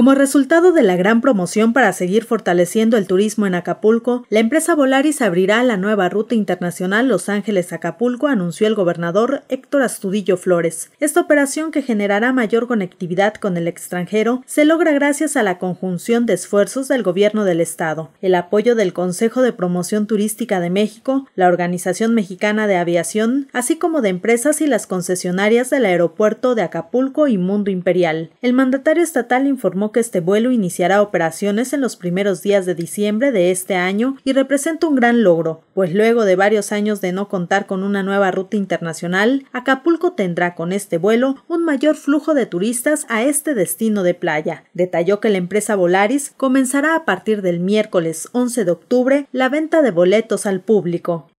Como resultado de la gran promoción para seguir fortaleciendo el turismo en Acapulco, la empresa Volaris abrirá la nueva ruta internacional Los Ángeles-Acapulco, anunció el gobernador Héctor Astudillo Flores. Esta operación, que generará mayor conectividad con el extranjero, se logra gracias a la conjunción de esfuerzos del gobierno del Estado, el apoyo del Consejo de Promoción Turística de México, la Organización Mexicana de Aviación, así como de empresas y las concesionarias del aeropuerto de Acapulco y Mundo Imperial. El mandatario estatal informó que este vuelo iniciará operaciones en los primeros días de diciembre de este año y representa un gran logro, pues luego de varios años de no contar con una nueva ruta internacional, Acapulco tendrá con este vuelo un mayor flujo de turistas a este destino de playa. Detalló que la empresa Volaris comenzará a partir del miércoles 11 de octubre la venta de boletos al público.